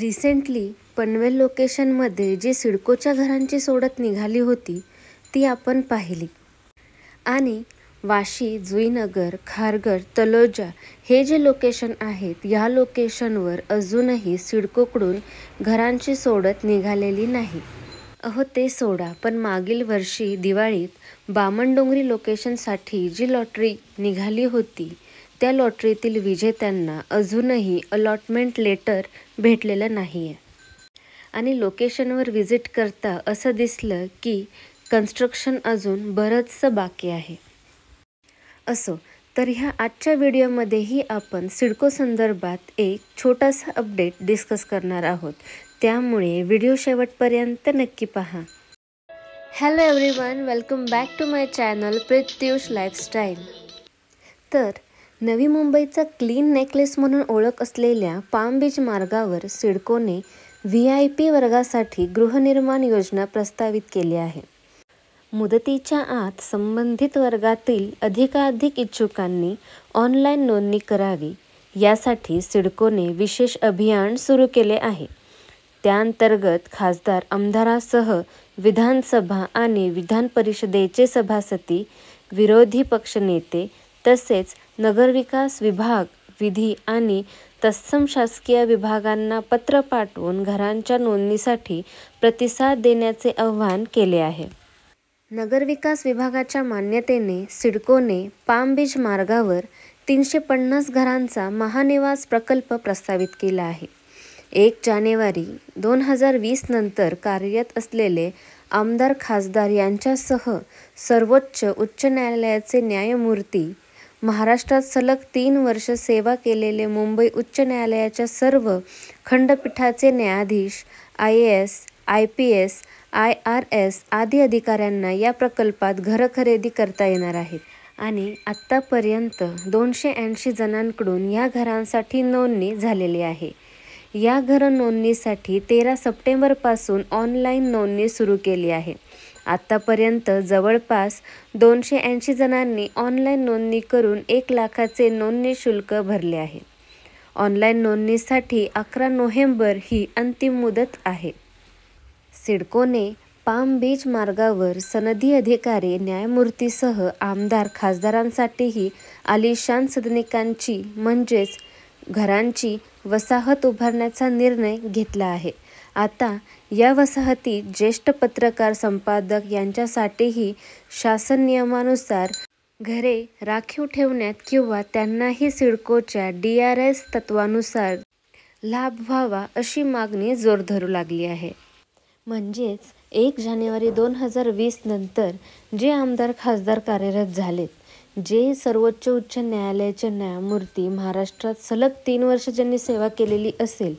recently Panvel लोकेशनमध्ये जी सिडकोच्या घरांची सोडत निघाली होती ती आपण पाहिली आणि वाशी जुईनगर खारघर तलोजा हे जे लोकेशन आहेत या लोकेशनवर अजूनही सिडकोकडून घरांची सोडत निघालेली नाही अहो ते सोडा पण मागील वर्षी दिवाळीत बामणडोंगरी लोकेशनसाठी जी लॉटरी निघाली होती त्या लॉटरीतील विजेत्यांना अजूनही अलॉटमेंट लेटर भेटलेलं नाही आहे आणि लोकेशनवर विजिट करता असं दिसलं की कन्स्ट्रक्शन अजून बरंचसं बाकी आहे असो तर ह्या आजच्या व्हिडिओमध्येही आपण सिडको संदर्भात एक छोटासा अपडेट डिस्कस करणार आहोत त्यामुळे व्हिडिओ शेवटपर्यंत नक्की पहा hello everyone welcome back to my channel Pratyush lifestyle तर नवी मुंबईचा क्लीन नेकलेस म्हणून ओळख असलेल्या पाम बीच मार्गावर सिडकोने व्ही आय पी वर्गासाठी गृहनिर्माण योजना प्रस्तावित केली आहे मुदतीच्या आत संबंधित वर्गातील अधिकाधिक इच्छुकांनी ऑनलाईन नोंदणी करावी यासाठी सिडकोने विशेष अभियान सुरू केले आहे त्याअंतर्गत खासदार आमदारासह विधानसभा आणि विधान परिषदेचे सभासदी विरोधी पक्षनेते तसेच नगरविकास विभाग विधी आणि तत्सम शासकीय विभागांना पत्र पाठवून घरांच्या नोंदणीसाठी प्रतिसाद देण्याचे आव्हान केले आहे नगरविकास विभागाच्या मान्यतेने सिडकोने बीज मार्गावर तीनशे पन्नास घरांचा महानिवास प्रकल्प प्रस्तावित केला आहे एक जानेवारी दोन हजार वीस नंतर कार्यरत असलेले आमदार खासदार यांच्यासह सर्वोच्च उच्च न्यायालयाचे न्यायमूर्ती महाराष्ट्रात सलग तीन वर्ष सेवा केलेले मुंबई उच्च न्यायालयाच्या सर्व खंडपीठाचे न्यायाधीश I A S I P S I R S आदी अधिकाऱ्यांना या प्रकल्पात घरं खरेदी करता येणार आहेत आणि आत्तापर्यंत दोनशे ऐंशी जणांकडून या घरांसाठी नोंदणी झालेली आहे या घर नोंदणीसाठी तेरा सप्टेंबरपासून ऑनलाईन नोंदणी सुरू केली आहे आत्तापर्यंत जवळपास दोनशे ऐंशी जणांनी ऑनलाईन नोंदणी करून एक लाखाचे नोंदणी शुल्क भरले आहे ऑनलाईन नोंदणीसाठी अकरा नोव्हेंबर ही अंतिम मुदत आहे सिडकोने पाम बीच मार्गावर सनदी अधिकारी न्यायमूर्तीसह आमदार खासदारांसाठीही आलिशान सदनिकांची म्हणजेच घरांची वसाहत उभारण्याचा निर्णय घेतला आहे आता या वसाहतीत ज्येष्ठ पत्रकार संपादक यांच्यासाठीही शासन नियमानुसार घरे राखीव ठेवण्यात किंवा त्यांनाही सिडकोच्या डी आर एस तत्वानुसार लाभ व्हावा अशी मागणी जोर धरू लागली आहे म्हणजेच एक जानेवारी दोन हजार वीस नंतर जे आमदार खासदार कार्यरत झालेत जे सर्वोच्च उच्च न्यायालयाचे न्यायमूर्ती महाराष्ट्रात सलग तीन वर्ष ज्यांनी सेवा केलेली असेल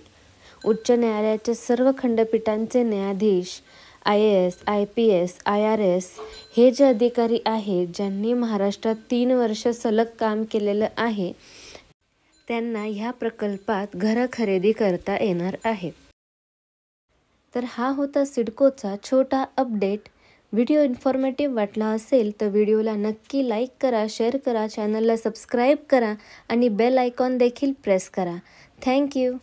उच्च न्यायालयाच्या सर्व खंडपीठांचे न्यायाधीश I A S I P S I R S हे जे अधिकारी आहेत ज्यांनी महाराष्ट्रात तीन वर्ष सलग काम केलेलं आहे त्यांना ह्या प्रकल्पात घरं खरेदी करता येणार आहे तर हा होता सिडकोचा छोटा अपडेट व्हिडिओ इन्फॉर्मेटिव्ह वाटला असेल तर व्हिडिओला नक्की लाईक करा शेअर करा चॅनलला सबस्क्राईब करा आणि बेल आयकॉन देखील प्रेस करा थँक्यू